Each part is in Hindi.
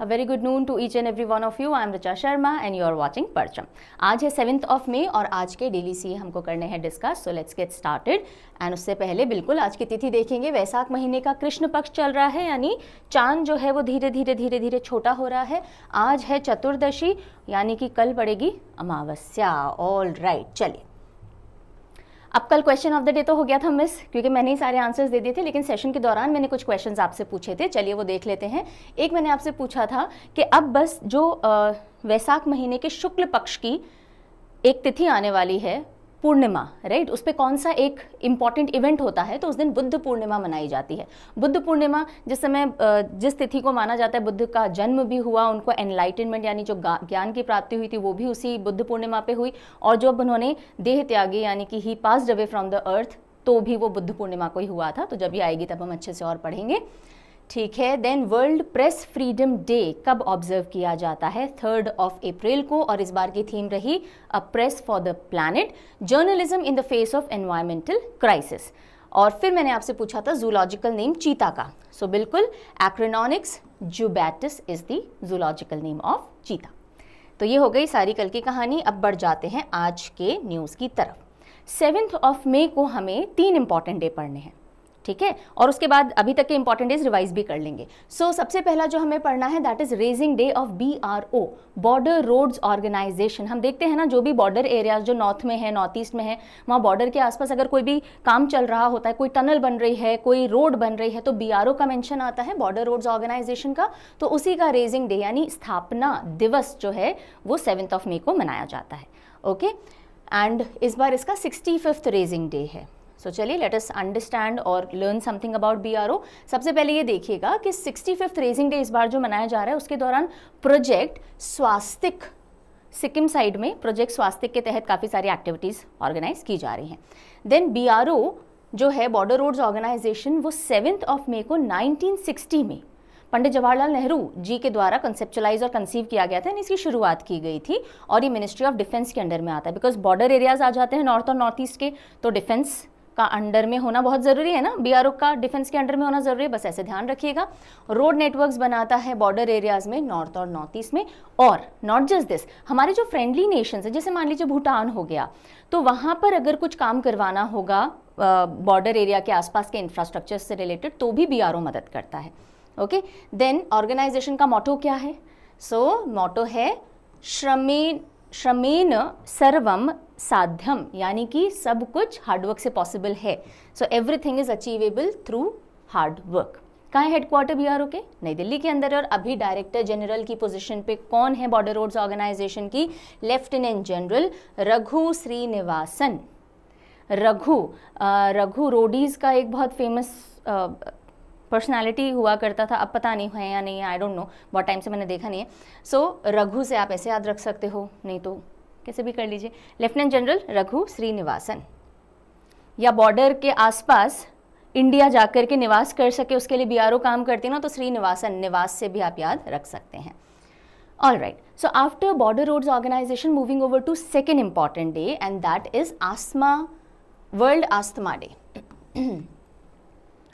A very good noon to each and every one of you. I am Richa Sharma and you are watching Parcham. आज है सेवेंथ ऑफ मे और आज के डेली सी हमको करने हैं discuss so let's get started and उससे पहले बिल्कुल आज की तिथि देखेंगे वैसाख महीने का कृष्ण पक्ष चल रहा है यानी चांद जो है वो धीरे धीरे धीरे धीरे छोटा हो रहा है आज है चतुर्दशी यानी कि कल पड़ेगी अमावस्या ऑल राइट right, चलिए अब कल क्वेश्चन ऑफ द डे तो हो गया था मिस क्योंकि मैंने ही सारे आंसर्स दे दिए थे लेकिन सेशन के दौरान मैंने कुछ क्वेश्चंस आपसे पूछे थे चलिए वो देख लेते हैं एक मैंने आपसे पूछा था कि अब बस जो वैसाख महीने के शुक्ल पक्ष की एक तिथि आने वाली है पूर्णिमा राइट उस पर कौन सा एक इम्पॉर्टेंट इवेंट होता है तो उस दिन बुद्ध पूर्णिमा मनाई जाती है बुद्ध पूर्णिमा जिस समय जिस तिथि को माना जाता है बुद्ध का जन्म भी हुआ उनको एनलाइटनमेंट यानी जो ज्ञान की प्राप्ति हुई थी वो भी उसी बुद्ध पूर्णिमा पे हुई और जब उन्होंने देह त्यागी यानी कि he pass away from the earth तो भी वो बुद्ध पूर्णिमा को ही हुआ था तो जब ये आएगी तब हम अच्छे से और पढ़ेंगे ठीक है then world press freedom day कब ऑब्जर्व किया जाता है थर्ड ऑफ अप्रैल को और इस बार की थीम रही a press for the planet journalism in the face of environmental crisis और फिर मैंने आपसे पूछा था जूलॉजिकल नेम चीता का सो so, बिल्कुल Acinonyx jubatus is the zoological name of cheetah तो ये हो गई सारी कल की कहानी अब बढ़ जाते हैं आज के न्यूज़ की तरफ सेवेंथ ऑफ मे को हमें तीन इम्पॉर्टेंट डे पढ़ने हैं ठीक है और उसके बाद अभी तक के इंपॉर्टेंट डेज रिवाइज भी कर लेंगे सो so, सबसे पहला जो हमें पढ़ना है that is raising day of B R O border roads organisation हम देखते हैं ना जो भी बॉर्डर एरियाज जो नॉर्थ में है नॉर्थ ईस्ट में है वहाँ बॉर्डर के आसपास अगर कोई भी काम चल रहा होता है कोई टनल बन रही है कोई रोड बन रही है तो बी आर ओ का मैंशन आता है बॉर्डर रोड्स ऑर्गेनाइजेशन का तो उसी का रेजिंग डे यानी स्थापना दिवस जो है वो सेवन्थ ऑफ मे को मनाया जाता है ओके okay? एंड इस बार इसका सिक्सटी फिफ्थ रेजिंग डे है सो so, चलिए लेट अस अंडरस्टैंड और लर्न समथिंग अबाउट बी सबसे पहले ये देखिएगा कि सिक्सटी फिफ्थ रेजिंग डे इस बार जो मनाया जा रहा है उसके दौरान प्रोजेक्ट स्वास्तिक सिक्किम साइड में प्रोजेक्ट स्वास्थ्य के तहत काफ़ी सारी एक्टिविटीज़ ऑर्गेनाइज की जा रही हैं देन बी जो है बॉर्डर रोड्स ऑर्गेनाइजेशन वो सेवन्थ ऑफ मे को 1960 में पंडित जवाहरलाल नेहरू जी के द्वारा कंसेप्चुलाइज और कंसीव किया गया था यानी इसकी शुरुआत की गई थी और ये मिनिस्ट्री ऑफ डिफेंस के अंडर में आता है बिकॉज बॉर्डर एरियाज आ जाते हैं नॉर्थ और नॉर्थ ईस्ट के तो डिफेंस का अंडर में होना बहुत ज़रूरी है ना बी का डिफेंस के अंडर में होना ज़रूरी है बस ऐसे ध्यान रखिएगा रोड नेटवर्क्स बनाता है बॉर्डर एरियाज़ में नॉर्थ और नॉर्थ ईस्ट में और नॉट जस्ट दिस हमारे जो फ्रेंडली नेशंस हैं जैसे मान लीजिए भूटान हो गया तो वहाँ पर अगर कुछ काम करवाना होगा बॉर्डर एरिया के आसपास के इंफ्रास्ट्रक्चर से रिलेटेड तो भी बी मदद करता है ओके देन ऑर्गेनाइजेशन का मोटो क्या है सो so, मोटो है श्रमी श्रमेन सर्वम साध्यम यानी कि सब कुछ हार्डवर्क से पॉसिबल है so everything is achievable through hard work कहाँ हेडक्वार्टर ओ के नई दिल्ली के अंदर और अभी डायरेक्टर जनरल की पोजीशन पे कौन है बॉर्डर रोड्स ऑर्गेनाइजेशन की lieutenant general Raghu Srinivasan Raghu Raghu Roadies का एक बहुत फेमस पर्सनैलिटी हुआ करता था अब पता नहीं है या नहीं आई डोंट नो बहुत टाइम से मैंने देखा नहीं है सो so, रघु से आप ऐसे याद रख सकते हो नहीं तो कैसे भी कर लीजिए लेफ्टिनेंट जनरल रघु श्रीनिवासन या बॉर्डर के आसपास इंडिया जाकर के निवास कर सके उसके लिए बीआरओ काम करती ना तो श्रीनिवासन निवास से भी आप याद रख सकते हैं all right so after border roads organisation moving over to second important day and that is asthma world asthma day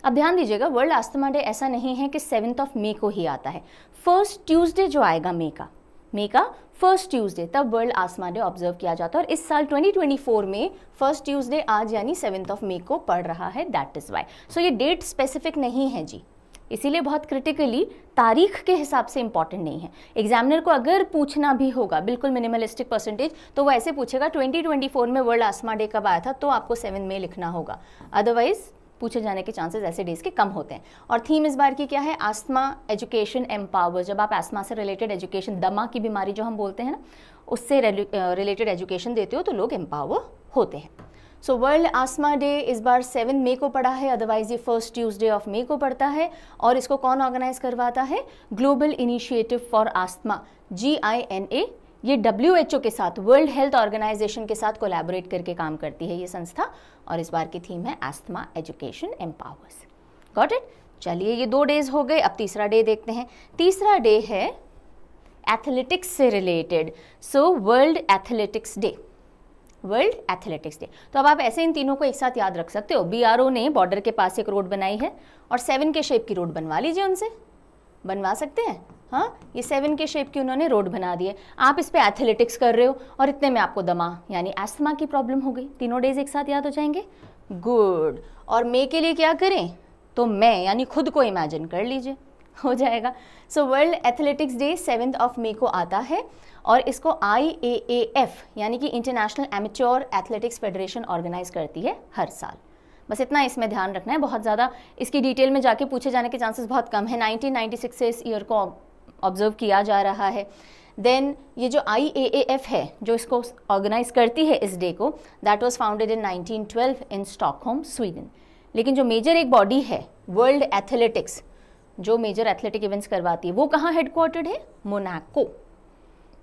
अब ध्यान दीजिएगा वर्ल्ड आस्थमा डे ऐसा नहीं है कि सेवन्थ ऑफ मे को ही आता है फर्स्ट ट्यूसडे जो आएगा मे का मे का फर्स्ट ट्यूसडे तब वर्ल्ड आसमान डे ऑब्जर्व किया जाता है और इस साल 2024 में फर्स्ट ट्यूसडे आज यानी सेवन्थ ऑफ मे को पड़ रहा है दैट इज़ वाई सो ये डेट स्पेसिफिक नहीं है जी इसीलिए बहुत क्रिटिकली तारीख के हिसाब से इंपॉर्टेंट नहीं है एग्जामिनर को अगर पूछना भी होगा बिल्कुल मिनिमलिस्टिक परसेंटेज तो वो ऐसे पूछेगा 2024 में वर्ल्ड आसमा डे कब आया था तो आपको सेवन मे लिखना होगा अदरवाइज़ पूछे जाने के चांसेस ऐसे डेज के कम होते हैं और थीम इस बार की क्या है आस्थमा एजुकेशन एम्पावर जब आप आस्थमा से रिलेटेड एजुकेशन दमा की बीमारी जो हम बोलते हैं ना उससे रिलेटेड एजुकेशन देते हो तो लोग एम्पावर होते हैं सो वर्ल्ड आसमा डे इस बार सेवन मई को पड़ा है अदरवाइज ये फर्स्ट ट्यूजडे ऑफ मई को पड़ता है और इसको कौन ऑर्गेनाइज करवाता है global initiative for asthma G I N A ये डब्ल्यू के साथ वर्ल्ड हेल्थ ऑर्गेनाइजेशन के साथ कोलैबोरेट करके काम करती है ये संस्था और इस बार की थीम है asthma education empowers got it चलिए ये दो डेज हो गए अब तीसरा डे देखते हैं तीसरा डे है एथलेटिक्स से related so world athletics day world athletics day तो अब आप ऐसे इन तीनों को एक साथ याद रख सकते हो ओ ने बॉर्डर के पास एक रोड बनाई है और सेवन के शेप की रोड बनवा लीजिए उनसे बनवा सकते हैं हाँ ये सेवन के शेप की उन्होंने रोड बना दिए आप इस पर एथलेटिक्स कर रहे हो और इतने में आपको दमा यानी एस्थमा की प्रॉब्लम हो गई तीनों डेज एक साथ याद हो जाएंगे गुड और मे के लिए क्या करें तो मैं यानी खुद को इमेजिन कर लीजिए हो जाएगा so world athletics day seventh of May को आता है और इसको आई ए ए एफ यानी कि International Amateur Athletics Federation organise करती है हर साल बस इतना इसमें ध्यान रखना है बहुत ज़्यादा इसकी डिटेल में जाके पूछे जाने के चांसेस बहुत कम है 1996 से इस ईयर को ऑब्जर्व किया जा रहा है देन ये जो आई है जो इसको ऑर्गेनाइज करती है इस डे को that was founded in 1912 in Stockholm Sweden लेकिन जो मेजर एक बॉडी है वर्ल्ड एथलेटिक्स जो मेजर एथलेटिक इवेंट्स करवाती है वो कहाँ हेडक्वार्टर्ड है मोनाको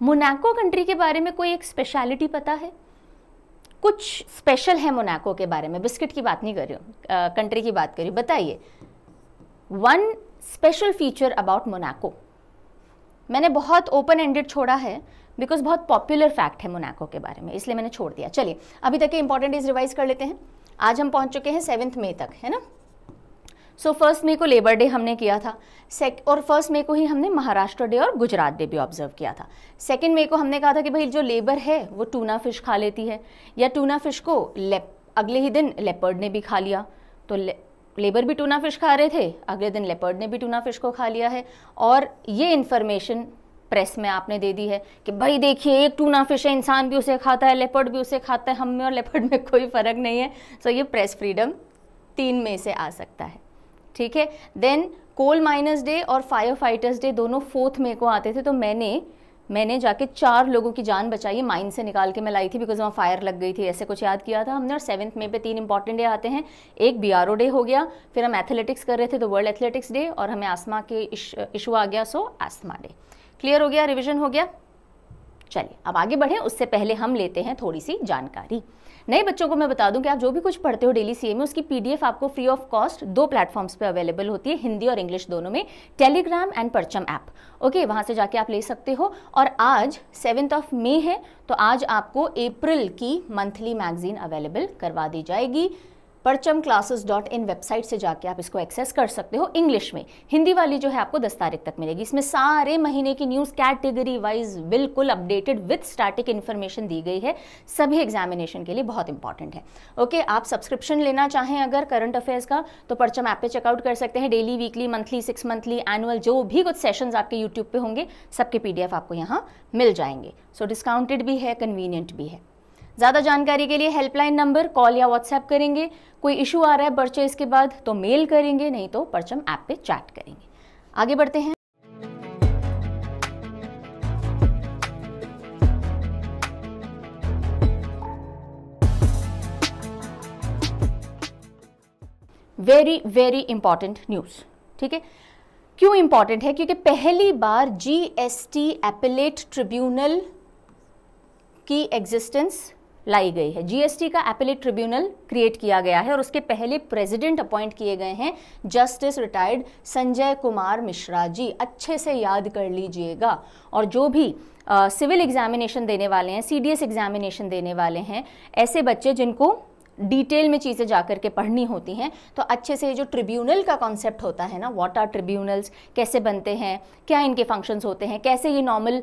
मोनाको कंट्री के बारे में कोई एक स्पेशलिटी पता है कुछ स्पेशल है मोनाको के बारे में बिस्किट की बात नहीं कर रही हूँ कंट्री की बात कर रही हूँ बताइए one special feature about Monaco मैंने बहुत ओपन एंडेड छोड़ा है बिकॉज बहुत पॉपुलर फैक्ट है मोनाको के बारे में इसलिए मैंने छोड़ दिया चलिए अभी तक के इंपॉर्टेंट इज रिवाइज कर लेते हैं आज हम पहुंच चुके हैं सेवन्थ मई तक है ना सो फर्स्ट मई को लेबर डे हमने किया था सेक और फर्स्ट मई को ही हमने महाराष्ट्र डे और गुजरात डे भी ऑब्जर्व किया था सेकेंड मई को हमने कहा था कि भाई जो लेबर है वो टूना फिश खा लेती है या टूना फिश को ले अगले ही दिन लेपर्ड ने भी खा लिया तो लेबर भी टूना फिश खा रहे थे अगले दिन लेपर्ड ने भी टूना फिश को खा लिया है और ये इन्फॉर्मेशन प्रेस में आपने दे दी है कि भाई देखिए एक टूना फिश है इंसान भी उसे खाता है लेपर्ड भी उसे खाता है हम में और लेपर्ड में कोई फ़र्क नहीं है सो ये प्रेस फ्रीडम तीन में से आ सकता है ठीक है देन कोल माइनस डे और फायर फाइटर्स डे दोनों फोर्थ मे को आते थे तो मैंने मैंने जाके चार लोगों की जान बचाई माइंड से निकाल के मैं लाई थी बिकॉज वहाँ फायर लग गई थी ऐसे कुछ याद किया था हमने और सेवन्थ मे पे तीन इंपॉर्टेंट डे आते हैं एक बी आर ओ डे हो गया फिर हम एथलेटिक्स कर रहे थे तो वर्ल्ड एथलेटिक्स डे और हमें आसमा के इशू आ गया सो आसमा डे क्लियर हो गया रिविजन हो गया चलिए अब आगे बढ़ें उससे पहले हम लेते हैं थोड़ी सी जानकारी नए बच्चों को मैं बता दूं कि आप जो भी कुछ पढ़ते हो डेली सीएम में उसकी पीडीएफ आपको फ्री ऑफ कॉस्ट दो प्लेटफॉर्म्स पे अवेलेबल होती है हिंदी और इंग्लिश दोनों में Telegram and Parcham app okay वहां से जाके आप ले सकते हो और आज सेवेंथ ऑफ मे है तो आज आपको अप्रैल की मंथली मैगजीन अवेलेबल करवा दी जाएगी परचम क्लासेस डॉट इन वेबसाइट से जाके आप इसको एक्सेस कर सकते हो इंग्लिश में हिंदी वाली जो है आपको दस तारीख तक मिलेगी इसमें सारे महीने की न्यूज़ कैटेगरी वाइज बिल्कुल अपडेटेड विथ स्टैटिक इन्फॉर्मेशन दी गई है सभी एग्जामिनेशन के लिए बहुत इंपॉर्टेंट है ओके आप सब्सक्रिप्शन लेना चाहें अगर करंट अफेयर्स का तो परचम ऐप पे चेकआउट कर सकते हैं daily weekly monthly six monthly annual जो भी कुछ सेशन आपके यूट्यूब पे होंगे सबके पीडीएफ आपको यहाँ मिल जाएंगे सो so, डिस्काउंटेड भी है कन्वीनियंट भी है ज़्यादा जानकारी के लिए हेल्पलाइन नंबर कॉल या व्हाट्सएप करेंगे कोई इशू आ रहा है परचेज के बाद तो मेल करेंगे नहीं तो परचम ऐप पे चैट करेंगे आगे बढ़ते हैं वेरी वेरी इंपॉर्टेंट न्यूज़ ठीक है क्यों इंपॉर्टेंट है क्योंकि पहली बार जीएसटी एपिलेट ट्रिब्यूनल की एग्जिस्टेंस लाई गई है जीएसटी का एपिलेट ट्रिब्यूनल क्रिएट किया गया है और उसके पहले प्रेसिडेंट अपॉइंट किए गए हैं जस्टिस रिटायर्ड संजय कुमार मिश्रा जी अच्छे से याद कर लीजिएगा और जो भी सिविल uh, एग्जामिनेशन देने वाले हैं सी एग्जामिनेशन देने वाले हैं ऐसे बच्चे जिनको डिटेल में चीज़ें जा कर के पढ़नी होती हैं तो अच्छे से जो ट्रिब्यूनल का कॉन्सेप्ट होता है ना व्हाट आर ट्रिब्यूनल्स कैसे बनते हैं क्या इनके फंक्शंस होते हैं कैसे ये नॉर्मल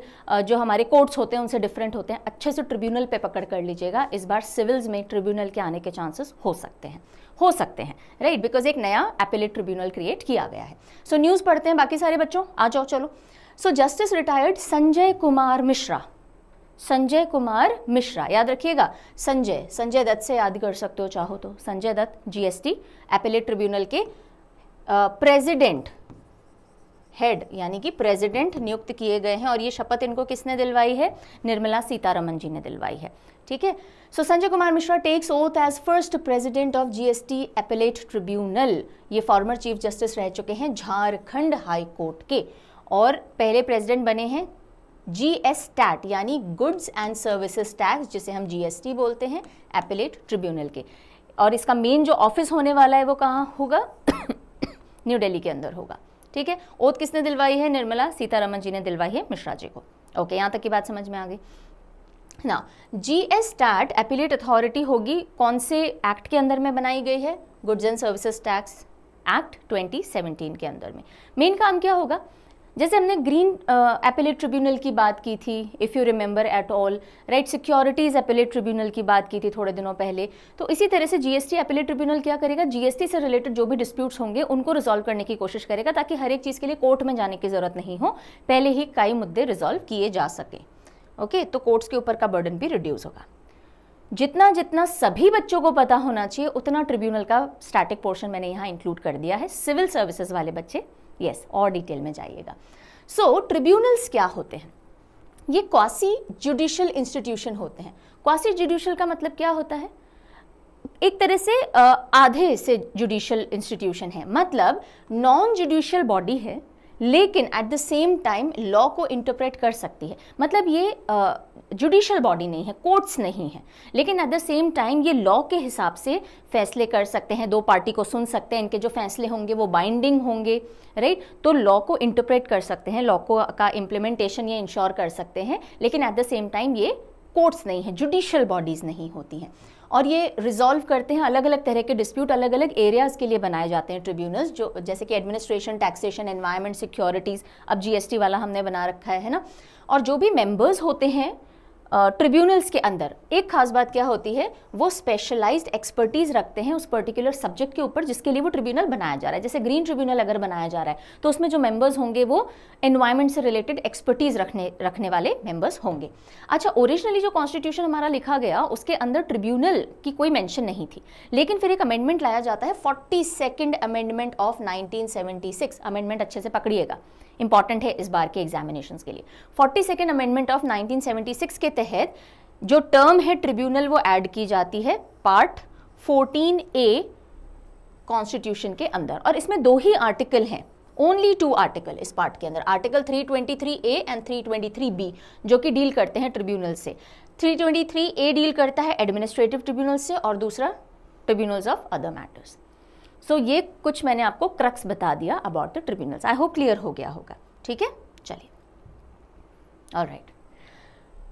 जो हमारे कोर्ट्स होते हैं उनसे डिफरेंट होते हैं अच्छे से ट्रिब्यूनल पे पकड़ कर लीजिएगा इस बार सिविल्स में ट्रिब्यूनल के आने के चांसेस हो सकते हैं हो सकते हैं राइट बिकॉज एक नया एपिलेट ट्रिब्यूनल क्रिएट किया गया है सो so, न्यूज़ पढ़ते हैं बाकी सारे बच्चों आ जाओ चलो so justice retired Sanjay Kumar Mishra Sanjay Kumar Mishra याद रखिएगा संजय संजय दत्त से याद कर सकते हो चाहो तो Sanjay Dutt GST appellate tribunal के प्रेसिडेंट हेड यानी कि प्रेसिडेंट नियुक्त किए गए हैं और ये शपथ इनको किसने दिलवाई है निर्मला सीतारमन जी ने दिलवाई है ठीक है so Sanjay Kumar Mishra takes oath as first president of GST appellate tribunal ये फॉर्मर चीफ जस्टिस रह चुके हैं झारखंड हाई कोर्ट के और पहले प्रेसिडेंट बने हैं जी एस टैट यानी गुड्स एंड सर्विसेज टैक्स जिसे हम जीएसटी बोलते हैं एपिलेट ट्रिब्यूनल के और इसका मेन जो ऑफिस होने वाला है वो कहाँ होगा न्यू दिल्ली के अंदर होगा ठीक है ओत किसने दिलवाई है निर्मला सीतारमन जी ने दिलवाई है मिश्रा जी को ओके यहाँ तक की बात समझ में आ गई ना G S TAT appellate authority होगी कौन से एक्ट के अंदर में बनाई गई है goods and services tax act 2017 के अंदर में मेन काम क्या होगा जैसे हमने ग्रीन एपिलेट ट्रिब्यूनल की बात की थी if you remember at all right securities appellate tribunal की बात की थी थोड़े दिनों पहले तो इसी तरह से जीएसटी एपिलेट ट्रिब्यूनल क्या करेगा जीएसटी से रिलेटेड जो भी डिस्प्यूट्स होंगे उनको रिजॉल्व करने की कोशिश करेगा ताकि हर एक चीज़ के लिए कोर्ट में जाने की ज़रूरत नहीं हो पहले ही कई मुद्दे रिजॉल्व किए जा सकें ओके okay, तो कोर्ट्स के ऊपर का बर्डन भी रिड्यूस होगा जितना जितना सभी बच्चों को पता होना चाहिए उतना ट्रिब्यूनल का स्टैटिक पोर्शन मैंने यहाँ इंक्लूड कर दिया है सिविल सर्विसेज वाले बच्चे यस और डिटेल में जाइएगा सो so, ट्रिब्यूनल्स क्या होते हैं ये क्वासी जुडिशल इंस्टीट्यूशन होते हैं क्वासी जुडिशल का मतलब क्या होता है एक तरह से आधे से जुडिशल इंस्टीट्यूशन है मतलब नॉन जुडिशल बॉडी है लेकिन at the same time law को इंटरप्रेट कर सकती है मतलब ये जुडिशल बॉडी नहीं है कोर्ट्स नहीं है लेकिन एट द सेम टाइम ये लॉ के हिसाब से फैसले कर सकते हैं दो पार्टी को सुन सकते हैं इनके जो फैसले होंगे वो बाइंडिंग होंगे राइट तो लॉ को इंटरप्रेट कर सकते हैं लॉ को का इम्प्लीमेंटेशन ये इंश्योर कर सकते हैं लेकिन एट द सेम टाइम ये कोर्ट्स नहीं है जुडिशल बॉडीज़ नहीं होती हैं और ये रिजॉल्व करते हैं अलग अलग तरह के डिस्प्यूट अलग अलग एरियाज़ के लिए बनाए जाते हैं ट्रिब्यूनल्स जो जैसे कि एडमिनिस्ट्रेशन टैक्सेशन एनवायरमेंट सिक्योरिटीज़ अब जीएसटी वाला हमने बना रखा है ना और जो भी मेंबर्स होते हैं ट्रिब्यूनल्स के अंदर एक खास बात क्या होती है वो स्पेशलाइज्ड एक्सपर्टीज़ रखते हैं उस पर्टिकुलर सब्जेक्ट के ऊपर जिसके लिए वो ट्रिब्यूनल बनाया जा रहा है जैसे ग्रीन ट्रिब्यूनल अगर बनाया जा रहा है तो उसमें जो मेंबर्स होंगे वो एनवायरमेंट से रिलेटेड एक्सपर्टीज़ रखने रखने वाले मेंबर्स होंगे अच्छा ओरिजिनली जो कॉन्स्टिट्यूशन हमारा लिखा गया उसके अंदर ट्रिब्यूनल की कोई मैंशन नहीं थी लेकिन फिर एक अमेंडमेंट लाया जाता है forty second amendment of nineteen amendment अच्छे से पकड़िएगा इंपॉर्टेंट है इस बार के एग्जामिनेशन के लिए forty second amendment of six के तहत जो टर्म है ट्रिब्यूनल वो ऐड की जाती है पार्ट 14 ए कॉन्स्टिट्यूशन के अंदर और इसमें दो ही आर्टिकल हैं ओनली टू आर्टिकल इस पार्ट के अंदर आर्टिकल 323 ए एंड 323 बी जो कि डील करते हैं ट्रिब्यूनल से 323 ए डील करता है एडमिनिस्ट्रेटिव ट्रिब्यूनल से और दूसरा tribunals of other matters so ये कुछ मैंने आपको क्रक्स बता दिया about the tribunals I hope clear हो गया होगा ठीक है चलिए ऑल राइट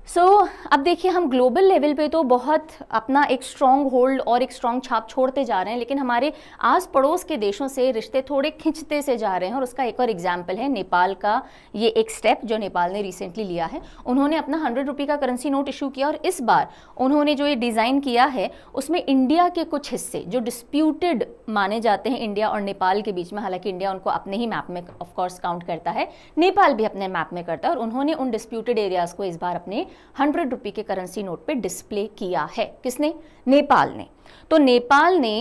सो so, अब देखिए हम ग्लोबल लेवल पे तो बहुत अपना एक स्ट्रॉन्ग होल्ड और एक स्ट्रॉन्ग छाप छोड़ते जा रहे हैं लेकिन हमारे आस पड़ोस के देशों से रिश्ते थोड़े खिंचते से जा रहे हैं और उसका एक और एग्जाम्पल है नेपाल का ये एक स्टेप जो नेपाल ने रिसेंटली लिया है उन्होंने अपना हंड्रेड रुपी का करेंसी नोट इशू किया और इस बार उन्होंने जो ये डिज़ाइन किया है उसमें इंडिया के कुछ हिस्से जो डिस्प्यूटेड माने जाते हैं इंडिया और नेपाल के बीच में हालांकि इंडिया उनको अपने ही मैप में ऑफकोर्स काउंट करता है नेपाल भी अपने मैप में करता है और उन्होंने उन डिस्प्यूटेड एरियाज़ को इस बार अपने हंड्रेड रुपी के करेंसी नोट पे डिस्प्ले किया है किसने नेपाल ने तो नेपाल ने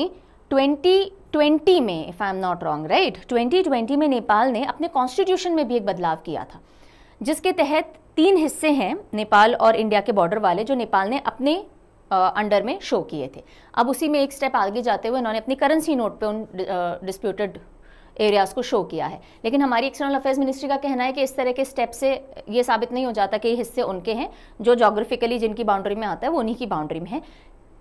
2020 में if I am not wrong right 2020 में नेपाल ने अपने कॉन्स्टिट्यूशन में भी एक बदलाव किया था जिसके तहत तीन हिस्से हैं नेपाल और इंडिया के बॉर्डर वाले जो नेपाल ने अपने अंडर में शो किए थे अब उसी में एक स्टेप आगे जाते हुए उन्होंने अपनी करेंसी नोट पे उन डिस्प्यूटेड एरियाज़ को शो किया है लेकिन हमारी एक्सटर्नल अफेयर्स मिनिस्ट्री का कहना है कि इस तरह के स्टेप से ये साबित नहीं हो जाता कि ये हिस्से उनके हैं जो जोग्राफिकली जिनकी बाउंड्री में आता है वो उन्हीं की बाउंड्री में है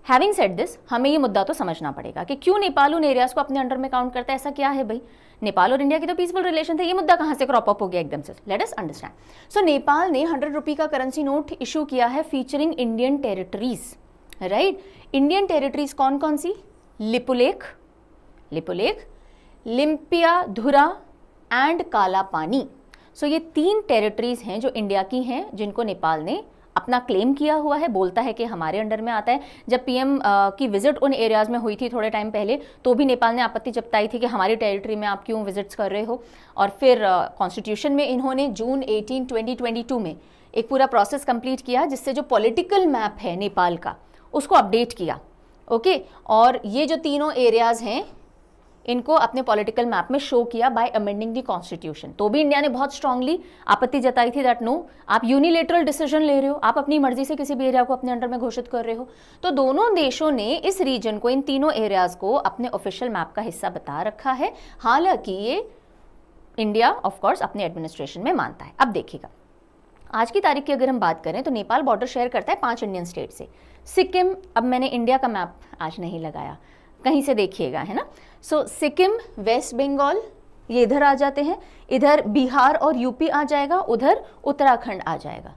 हैविंग सेट दिस हमें ये मुद्दा तो समझना पड़ेगा कि क्यों नेपाल उन एरियाज़ को अपने अंडर में काउंट करता है ऐसा क्या है भाई नेपाल और इंडिया की तो पीसफुल रिलेशन थे ये मुद्दा कहाँ से क्रॉप अप हो गया एकदम से let us understand so Nepal ने हंड्रेड रुपी का करेंसी नोट इशू किया है featuring Indian territories right Indian territories कौन कौन सी लिपुलेख लिपुलेख लिम्पिया धुरा एंड काला पानी सो ये तीन टेरिटरीज हैं जो इंडिया की हैं जिनको नेपाल ने अपना क्लेम किया हुआ है बोलता है कि हमारे अंडर में आता है जब पीएम की विजिट उन एरियाज में हुई थी थोड़े टाइम पहले तो भी नेपाल ने आपत्ति जताई थी कि हमारी टेरिटरी में आप क्यों विजिट्स कर रहे हो और फिर कॉन्स्टिट्यूशन में इन्होंने जून 18 2022 में एक पूरा प्रोसेस कंप्लीट किया जिससे जो पॉलिटिकल मैप है नेपाल का उसको अपडेट किया ओके और ये जो तीनों एरियाज़ हैं इनको अपने पॉलिटिकल मैप में शो किया बाय अमेंडिंग दी कॉन्स्टिट्यूशन तो भी इंडिया ने बहुत स्ट्रांगली आपत्ति जताई थी दैट नो आप यूनिलेटरल डिसीजन ले रहे हो आप अपनी मर्जी से किसी भी एरिया को अपने अंडर में घोषित कर रहे हो तो दोनों देशों ने इस रीजन को इन तीनों एरियाज को अपने ऑफिशियल मैप का हिस्सा बता रखा है हालांकि ये इंडिया ऑफकोर्स अपने एडमिनिस्ट्रेशन में मानता है अब देखिएगा आज की तारीख की अगर हम बात करें तो नेपाल बॉर्डर शेयर करता है पांच इंडियन स्टेट से सिक्किम अब मैंने इंडिया का मैप आज नहीं लगाया कहीं से देखिएगा है ना सो सिक्किम वेस्ट बंगाल ये इधर आ जाते हैं इधर बिहार और यूपी आ जाएगा उधर उत्तराखंड आ जाएगा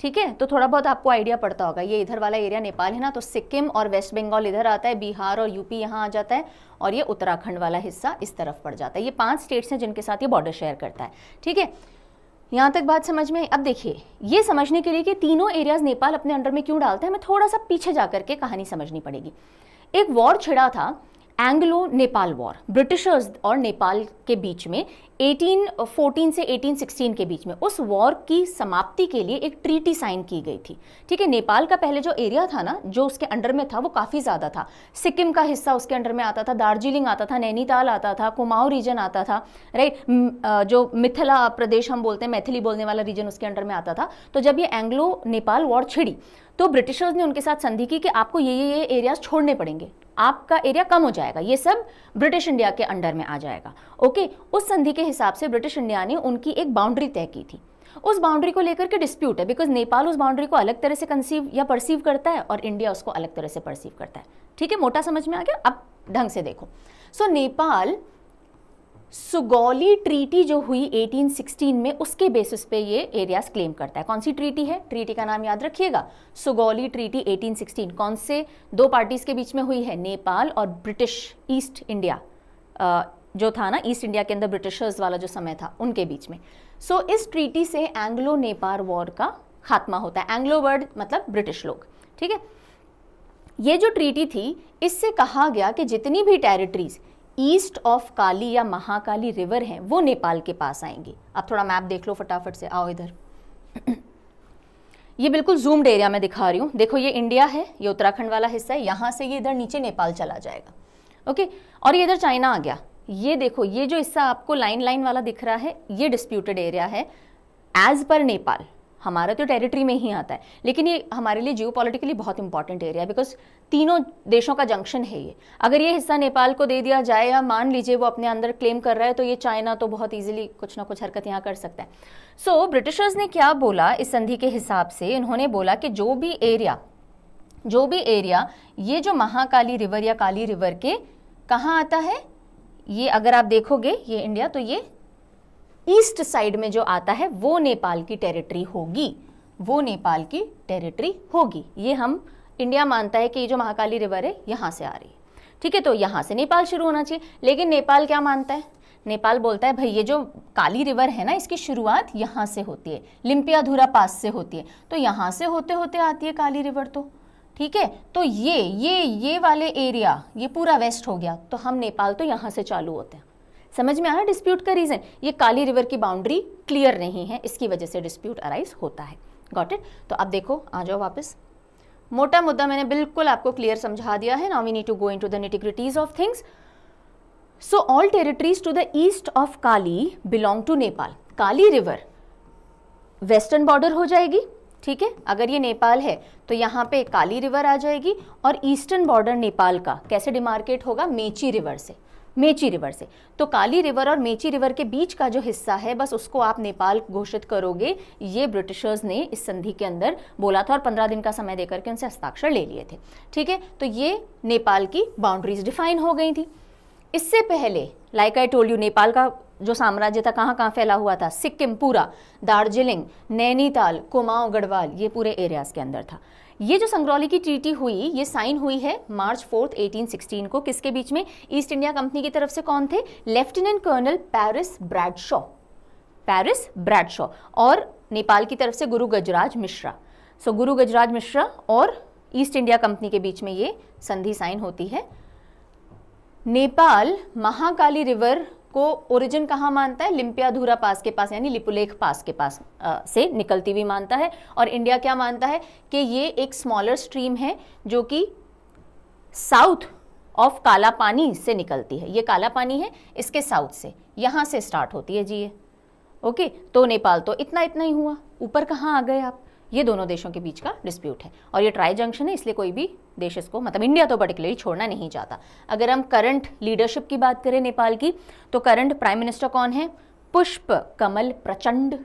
ठीक है तो थोड़ा बहुत आपको आइडिया पड़ता होगा ये इधर वाला एरिया नेपाल है ना तो सिक्किम और वेस्ट बंगाल इधर आता है बिहार और यूपी यहाँ आ जाता है और ये उत्तराखंड वाला हिस्सा इस तरफ पड़ जाता है ये पांच स्टेट्स हैं जिनके साथ ये बॉर्डर शेयर करता है ठीक है यहाँ तक बात समझ में अब देखिए ये समझने के लिए कि तीनों एरियाज नेपाल अपने अंडर में क्यों डालता है हमें थोड़ा सा पीछे जा करके कहानी समझनी पड़ेगी एक वॉर छिड़ा था एंग्लो नेपाल वॉर ब्रिटिशर्स और नेपाल के बीच में 1814 से 1816 के बीच में उस वॉर की समाप्ति के लिए एक ट्रीटी साइन की गई थी ठीक है नेपाल का पहले जो एरिया था ना जो उसके अंडर में था वो काफ़ी ज़्यादा था सिक्किम का हिस्सा उसके अंडर में आता था दार्जिलिंग आता था नैनीताल आता था कुमाऊँ रीजन आता था राइट जो मिथिला प्रदेश हम बोलते हैं मैथिली बोलने वाला रीजन उसके अंडर में आता था तो जब ये एंग्लो नेपाल वॉर छिड़ी तो ब्रिटिशर्स ने उनके साथ संधि की कि आपको ये ये ये एरियाज छोड़ने पड़ेंगे आपका एरिया कम हो जाएगा ये सब ब्रिटिश इंडिया के अंडर में आ जाएगा ओके उस संधि के हिसाब से ब्रिटिश इंडिया ने उनकी एक बाउंड्री तय की थी उस बाउंड्री को लेकर के डिस्प्यूट है बिकॉज नेपाल उस बाउंड्री को अलग तरह से कंसीव या परसीव करता है और इंडिया उसको अलग तरह से परसीव करता है ठीक है मोटा समझ में आ गया अब ढंग से देखो so so, Nepal Sugauli treaty जो हुई 1816 में उसके बेसिस पे ये एरियाज क्लेम करता है कौन सी ट्रीटी है ट्रीटी का नाम याद रखिएगा सुगौली ट्रीटी 1816 कौन से दो पार्टीज के बीच में हुई है नेपाल और ब्रिटिश ईस्ट इंडिया जो था ना ईस्ट इंडिया के अंदर ब्रिटिशर्स वाला जो समय था उनके बीच में सो so, इस ट्रीटी से एंग्लो नेपाल वॉर का खात्मा होता है एंग्लो वर्ड मतलब ब्रिटिश लोग ठीक है ये जो ट्रीटी थी इससे कहा गया कि जितनी भी टेरिटरीज़ ईस्ट ऑफ काली या महाकाली रिवर हैं वो नेपाल के पास आएंगे आप थोड़ा मैप देख लो फटाफट से आओ इधर ये बिल्कुल जूम्ड एरिया में दिखा रही हूँ देखो ये इंडिया है ये उत्तराखंड वाला हिस्सा है यहाँ से ये इधर नीचे नेपाल चला जाएगा ओके और ये इधर चाइना आ गया ये देखो ये जो हिस्सा आपको लाइन लाइन वाला दिख रहा है ये डिस्प्यूटेड एरिया है एज पर नेपाल हमारा तो टेरिटरी में ही आता है लेकिन ये हमारे लिए जियो बहुत इंपॉर्टेंट एरिया है बिकॉज तीनों देशों का जंक्शन है ये अगर ये हिस्सा नेपाल को दे दिया जाए या मान लीजिए वो अपने अंदर क्लेम कर रहा है तो ये चाइना तो बहुत इजीली कुछ ना कुछ हरकत यहाँ कर सकता है सो so, ब्रिटिशर्स ने क्या बोला इस संधि के हिसाब से इन्होंने बोला कि जो भी एरिया जो भी एरिया ये जो महाकाली रिवर या काली रिवर के कहाँ आता है ये अगर आप देखोगे ये इंडिया तो ये ईस्ट साइड में जो आता है वो नेपाल की टेरिटरी होगी वो नेपाल की टेरिटरी होगी ये हम इंडिया मानता है कि ये जो महाकाली रिवर है यहाँ से आ रही है ठीक है तो यहाँ से नेपाल शुरू होना चाहिए लेकिन नेपाल क्या मानता है नेपाल बोलता है भाई ये जो काली रिवर है ना इसकी शुरुआत यहाँ से होती है लिम्पियाधुरा पास से होती है तो यहाँ से होते होते आती है काली रिवर तो ठीक है तो ये ये ये वाले एरिया ये पूरा वेस्ट हो गया तो हम नेपाल तो यहाँ से चालू होते हैं समझ में आया डिस्प्यूट का रीज़न ये काली रिवर की बाउंड्री क्लियर नहीं है इसकी वजह से डिस्प्यूट अराइज होता है गॉट इट तो अब देखो आ जाओ वापस मोटा मुद्दा मैंने बिल्कुल आपको क्लियर समझा दिया है now we need to go into the nitty gritties of things so all territories to the east of Kali belong to Nepal Kali river western border हो जाएगी ठीक है अगर ये नेपाल है तो यहाँ पे काली रिवर आ जाएगी और ईस्टर्न बॉर्डर नेपाल का कैसे डिमार्केट होगा मेची रिवर से मेची रिवर से तो काली रिवर और मेची रिवर के बीच का जो हिस्सा है बस उसको आप नेपाल घोषित करोगे ये ब्रिटिशर्स ने इस संधि के अंदर बोला था और पंद्रह दिन का समय देकर के उनसे हस्ताक्षर ले लिए थे ठीक है तो ये नेपाल की बाउंड्रीज डिफाइन हो गई थी इससे पहले like I told you Nepal का जो साम्राज्य था कहाँ कहाँ फैला हुआ था सिक्किम पूरा दार्जिलिंग नैनीताल कुमाऊं गढ़वाल ये पूरे एरियाज के अंदर था ये जो संग्रौली की ट्रीटी हुई ये साइन हुई है मार्च फोर्थ 1816 को किसके बीच में ईस्ट इंडिया कंपनी की तरफ से कौन थे lieutenant colonel Paris Bradshaw Paris Bradshaw और नेपाल की तरफ से गुरु गजराज मिश्रा सो गुरु गजराज मिश्रा और ईस्ट इंडिया कंपनी के बीच में ये संधि साइन होती है नेपाल महाकाली रिवर को ओरिजिन कहाँ मानता है लिम्पियाधूरा पास के पास यानी लिपुलेख पास के पास आ, से निकलती हुई मानता है और इंडिया क्या मानता है कि ये एक स्मॉलर स्ट्रीम है जो कि साउथ ऑफ काला पानी से निकलती है ये काला पानी है इसके साउथ से यहाँ से स्टार्ट होती है जी ये ओके तो नेपाल तो इतना इतना ही हुआ ऊपर कहाँ आ गए आप ये दोनों देशों के बीच का डिस्प्यूट है और ये ट्राई जंक्शन है इसलिए कोई भी देश इसको मतलब इंडिया तो पर्टिकुलरली छोड़ना नहीं चाहता अगर हम करंट लीडरशिप की बात करें नेपाल की तो करंट प्राइम मिनिस्टर कौन है पुष्प कमल प्रचंड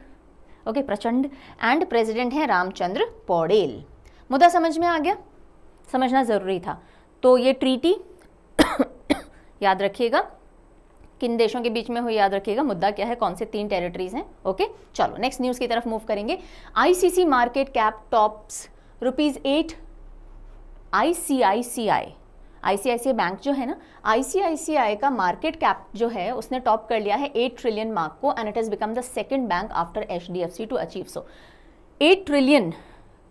ओके प्रचंड एंड प्रेसिडेंट है रामचंद्र पौड़ेल मुद्दा समझ में आ गया समझना ज़रूरी था तो ये ट्रीटी याद रखिएगा किन देशों के बीच में हुई याद रखिएगा मुद्दा क्या है कौन से तीन टेरिटरीज हैं ओके चलो नेक्स्ट न्यूज़ की तरफ मूव करेंगे ICICI market cap tops rupees eight I C I C I ICICI bank जो है ना आईसीआईसीआई का मार्केट कैप जो है उसने टॉप कर लिया है एट ट्रिलियन मार्क को and it has become the second bank after H D F C to achieve so eight trillion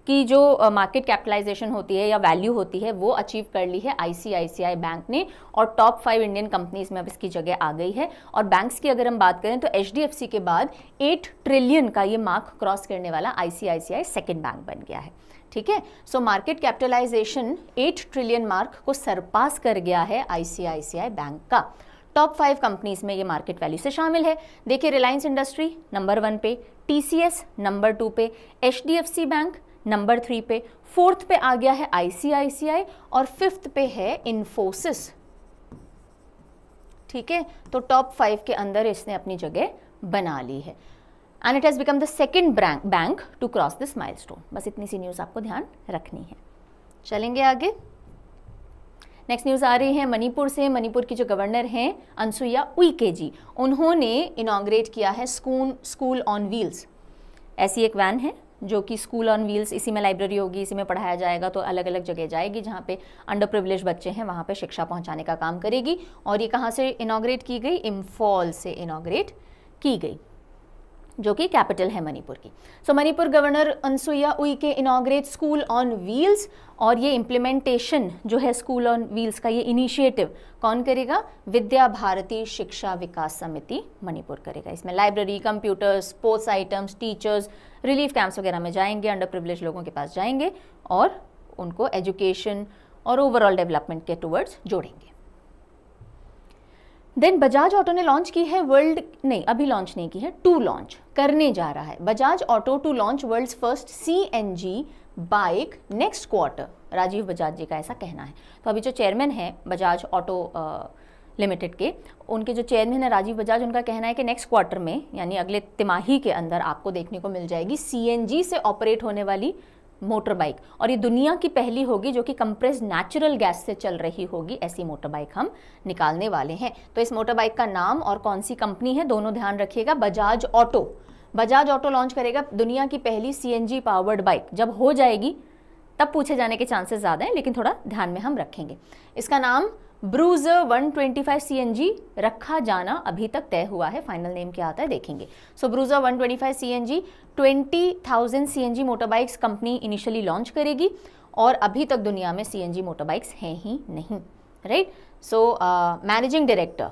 की जो मार्केट कैपिटलाइजेशन होती है या वैल्यू होती है वो अचीव कर ली है आईसीआईसीआई बैंक ने और टॉप फाइव इंडियन कंपनीज में अब इसकी जगह आ गई है और बैंक्स की अगर हम बात करें तो एच के बाद एट ट्रिलियन का ये मार्क क्रॉस करने वाला आईसीआईसीआई सेकेंड बैंक बन गया है ठीक है सो market capitalisation eight trillion mark को सरपास कर गया है आईसीआईसीआई बैंक का टॉप फाइव कंपनीज में ये मार्केट वैल्यू से शामिल है देखिए रिलायंस इंडस्ट्री नंबर वन पे टीसीएस नंबर टू पे एचडीएफसी बैंक नंबर थ्री पे फोर्थ पे आ गया है आईसीआईसीआई और फिफ्थ पे है इन्फोसिस ठीक है तो टॉप फाइव के अंदर इसने अपनी जगह बना ली है and it has become the second bank to cross this mile बस इतनी सी न्यूज़ आपको ध्यान रखनी है चलेंगे आगे नेक्स्ट न्यूज़ आ रही है मणिपुर से मणिपुर की जो गवर्नर हैं अनसुईया उइके जी उन्होंने इनाग्रेट किया है स्कूल स्कूल ऑन व्हील्स ऐसी एक वैन है जो कि स्कूल ऑन व्हील्स इसी में लाइब्रेरी होगी इसी में पढ़ाया जाएगा तो अलग अलग जगह जाएगी जहाँ पे अंडर प्रिविलेज बच्चे हैं वहाँ पे शिक्षा पहुँचाने का काम करेगी और ये कहाँ से इनाग्रेट की गई इम्फॉल से इनाग्रेट की गई जो कि कैपिटल है मणिपुर की so Manipur governor Anusuiya Uikey inaugurate school on wheels और ये इम्प्लीमेंटेशन जो है स्कूल ऑन व्हील्स का ये इनिशिएटिव कौन करेगा विद्या भारती शिक्षा विकास समिति मणिपुर करेगा इसमें library computers sports items teachers relief camps वगैरह में जाएंगे अंडर प्रिवलेज लोगों के पास जाएंगे और उनको एजुकेशन और ओवरऑल डेवलपमेंट के टूवर्ड्स जोड़ेंगे देन बजाज ऑटो ने लॉन्च की है वर्ल्ड नहीं अभी लॉन्च नहीं की है टू लॉन्च करने जा रहा है Bajaj auto to launch world first C N G bike next quarter Rajiv Bajaj ji का ऐसा कहना है तो अभी जो चेयरमैन है बजाज ऑटो लिमिटेड के उनके जो चेयरमैन है राजीव बजाज उनका कहना है कि नेक्स्ट क्वार्टर में यानी अगले तिमाही के अंदर आपको देखने को मिल जाएगी सी से ऑपरेट होने वाली मोटर बाइक और ये दुनिया की पहली होगी जो कि कंप्रेस नेचुरल गैस से चल रही होगी ऐसी मोटर बाइक हम निकालने वाले हैं तो इस मोटर बाइक का नाम और कौन सी कंपनी है दोनों ध्यान रखिएगा Bajaj auto Bajaj auto launch करेगा दुनिया की पहली सी पावर्ड बाइक जब हो जाएगी तब पूछे जाने के चांसेस ज़्यादा हैं लेकिन थोड़ा ध्यान में हम रखेंगे इसका नाम ब्रूजर 125 CNG रखा जाना अभी तक तय हुआ है फाइनल नेम क्या आता है देखेंगे so Bruzer 125 CNG 20,000 CNG motorbikes company initially launch करेगी और अभी तक दुनिया में सीएनजी मोटरबाइक्स हैं ही नहीं राइट सो मैनेजिंग डायरेक्टर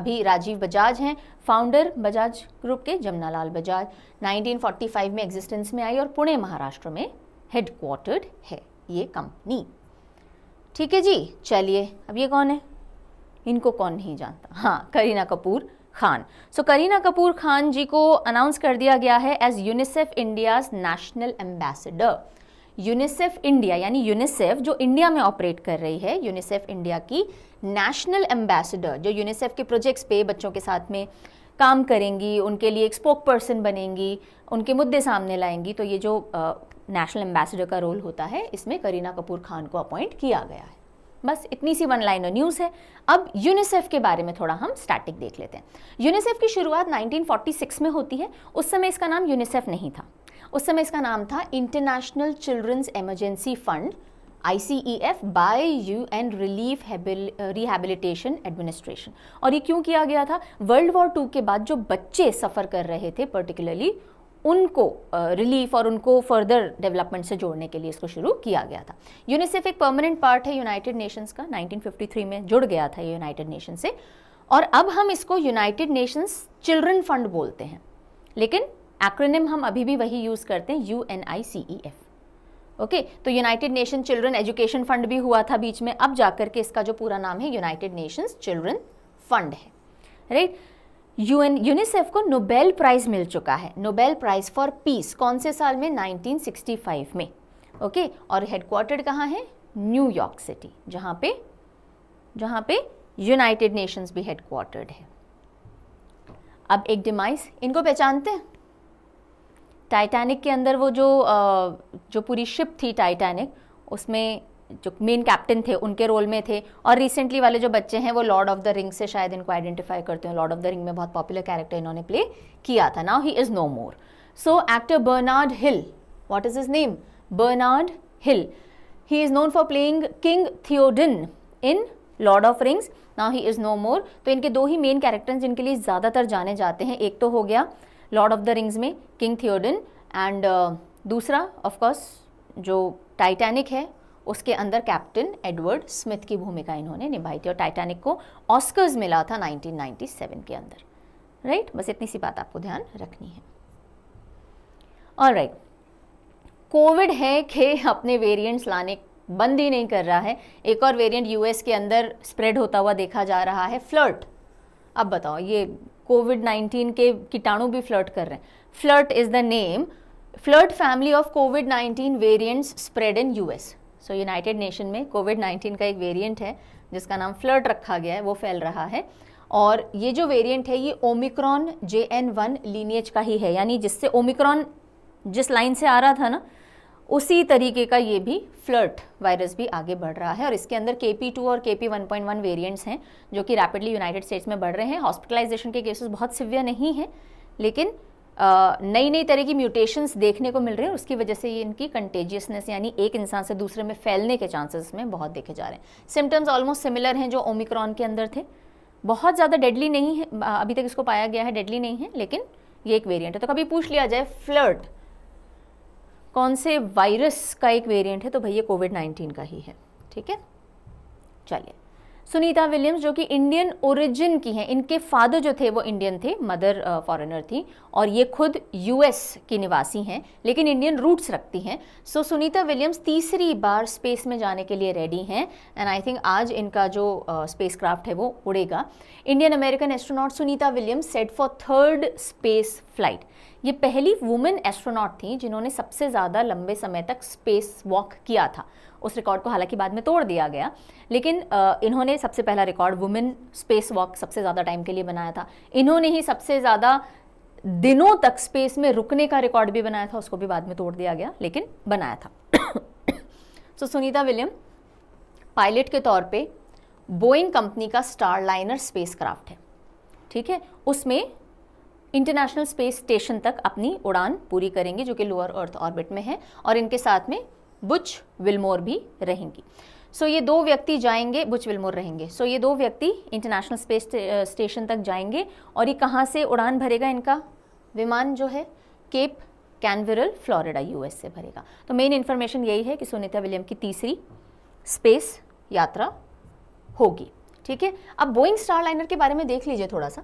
अभी राजीव बजाज हैं फाउंडर बजाज ग्रुप के जमुनालाल बजाज 1945 में एग्जिस्टेंस में आई और पुणे महाराष्ट्र में हेडक्वार्टर्ड है ये कंपनी ठीक है जी चलिए अब ये कौन है इनको कौन नहीं जानता हाँ करीना कपूर खान सो so, करीना कपूर खान जी को अनाउंस कर दिया गया है as UNICEF India's national ambassador UNICEF India यानी यूनिसेफ जो इंडिया में ऑपरेट कर रही है यूनिसेफ इंडिया की नेशनल एम्बेसडर जो यूनिसेफ के प्रोजेक्ट्स पे बच्चों के साथ में काम करेंगी उनके लिए एक स्पोक पर्सन बनेंगी उनके मुद्दे सामने लाएंगी तो ये जो नेशनल एम्बेसडर का रोल होता है इसमें करीना कपूर खान को अपॉइंट किया गया है बस इतनी सी वन लाइनर न्यूज़ है अब यूनिसेफ के बारे में थोड़ा हम स्टैटिक देख लेते हैं यूनिसेफ की शुरुआत 1946 में होती है उस समय इसका नाम यूनिसेफ नहीं था उस समय इसका नाम था international children's emergency fund I C E F by U and relief rehabilitation administration और ये क्यों किया गया था वर्ल्ड वॉर टू के बाद जो बच्चे सफ़र कर रहे थे पर्टिकुलरली उनको रिलीफ और उनको फर्दर डेवलपमेंट से जोड़ने के लिए इसको शुरू किया गया था यूनिसेफ एक परमानेंट पार्ट है यूनाइटेड नेशंस का 1953 में जुड़ गया था यूनाइटेड नेशन से और अब हम इसको यूनाइटेड नेशंस चिल्ड्रन फंड बोलते हैं लेकिन एक्रोनिम हम अभी भी वही यूज़ करते हैं U N I C E F okay तो United Nation children education fund भी हुआ था बीच में अब जाकर के इसका जो पूरा नाम है यूनाइटेड नेशंस चिल्ड्रन फंड है राइट right? यूएन यूनिसेफ को नोबेल प्राइज़ मिल चुका है नोबेल प्राइज़ फॉर पीस कौन से साल में 1965 में ओके okay? और हेडक्वार्टर कहाँ है न्यूयॉर्क सिटी जहाँ पे जहाँ पे यूनाइटेड नेशंस भी हेडक्वार्टर्ड है अब एक डिमाइस इनको पहचानते हैं टाइटैनिक के अंदर वो जो जो पूरी शिप थी टाइटैनिक उसमें जो मेन कैप्टन थे उनके रोल में थे और रिसेंटली वाले जो बच्चे हैं वो लॉर्ड ऑफ द रिंग से शायद इनको आइडेंटिफाई करते हैं लॉर्ड ऑफ द रिंग में बहुत पॉपुलर कैरेक्टर इन्होंने प्ले किया था now he is no more so actor Bernard Hill what is is name Bernard Hill he is known for playing King Theoden in Lord of Rings now he is no more तो इनके दो ही मेन कैरेक्टर्स जिनके लिए ज़्यादातर जाने जाते हैं एक तो हो गया लॉर्ड ऑफ द रिंग्स में किंग थियोडिन एंड दूसरा ऑफकोर्स जो टाइटैनिक है उसके अंदर कैप्टन एडवर्ड स्मिथ की भूमिका इन्होंने निभाई थी और टाइटैनिक को ऑस्कर्स मिला था 1997 के अंदर राइट right? बस इतनी सी बात आपको ध्यान रखनी है और राइट कोविड है खे अपने वेरिएंट्स लाने बंद ही नहीं कर रहा है एक और वेरिएंट यूएस के अंदर स्प्रेड होता हुआ देखा जा रहा है फ्लर्ट अब बताओ ये कोविड नाइन्टीन के कीटाणु भी फ्लर्ट कर रहे हैं flirt is the name flirt family of covid nineteen variants spread in US so United Nation में कोविड 19 का एक वेरिएंट है जिसका नाम फ्लड रखा गया है वो फैल रहा है और ये जो वेरिएंट है ये Omicron J N one lineage का ही है यानी जिससे ओमिक्रॉन जिस लाइन से आ रहा था ना उसी तरीके का ये भी फ्लर्ट वायरस भी आगे बढ़ रहा है और इसके अंदर के पी टू और K P one point one variants हैं जो कि रैपिडली यूनाइटेड स्टेट्स में बढ़ रहे हैं हॉस्पिटलाइजेशन के केसेस बहुत सिवियर नहीं हैं लेकिन नई नई तरह की म्यूटेशंस देखने को मिल रहे हैं उसकी वजह से ये इनकी कंटेजियसनेस यानी एक इंसान से दूसरे में फैलने के चांसेस में बहुत देखे जा रहे हैं सिम्टम्स ऑलमोस्ट सिमिलर हैं जो ओमिक्रॉन के अंदर थे बहुत ज़्यादा डेडली नहीं है अभी तक इसको पाया गया है डेडली नहीं है लेकिन ये एक वेरियंट है तो कभी पूछ लिया जाए फ्लर्ट कौन से वायरस का एक वेरिएंट है तो भैया कोविड नाइन्टीन का ही है ठीक है चलिए सुनीता विलियम्स जो कि इंडियन ओरिजिन की हैं इनके फादर जो थे वो इंडियन थे मदर फॉरेनर थी और ये खुद यूएस की निवासी हैं लेकिन इंडियन रूट्स रखती हैं सो so, सुनीता विलियम्स तीसरी बार स्पेस में जाने के लिए रेडी हैं एंड आई थिंक आज इनका जो स्पेस क्राफ्ट है वो उड़ेगा Indian American astronaut Sunita Williams set for third space flight ये पहली वुमेन एस्ट्रोनॉट थी जिन्होंने सबसे ज़्यादा लंबे समय तक स्पेस वॉक किया था उस रिकॉर्ड को हालांकि बाद में तोड़ दिया गया लेकिन इन्होंने सबसे पहला रिकॉर्ड वुमेन स्पेस वॉक सबसे ज़्यादा टाइम के लिए बनाया था इन्होंने ही सबसे ज़्यादा दिनों तक स्पेस में रुकने का रिकॉर्ड भी बनाया था उसको भी बाद में तोड़ दिया गया लेकिन बनाया था सो सुनीता विलियम पायलट के तौर पे बोइंग कंपनी का स्टारलाइनर स्पेसक्राफ्ट है ठीक है उसमें इंटरनेशनल स्पेस स्टेशन तक अपनी उड़ान पूरी करेंगे जो कि लोअर अर्थ ऑर्बिट में है और इनके साथ में बुच विलमोर भी रहेंगी सो so, ये दो व्यक्ति जाएंगे बुच विलमोर रहेंगे सो so, ये दो व्यक्ति इंटरनेशनल स्पेस स्टेशन तक जाएंगे और ये कहाँ से उड़ान भरेगा इनका विमान जो है केप कैनवरल फ्लोरिडा यूएस से भरेगा तो मेन इन्फॉर्मेशन यही है कि सुनीता विलियम की तीसरी स्पेस यात्रा होगी ठीक है अब बोइंग स्टार लाइनर के बारे में देख लीजिए थोड़ा सा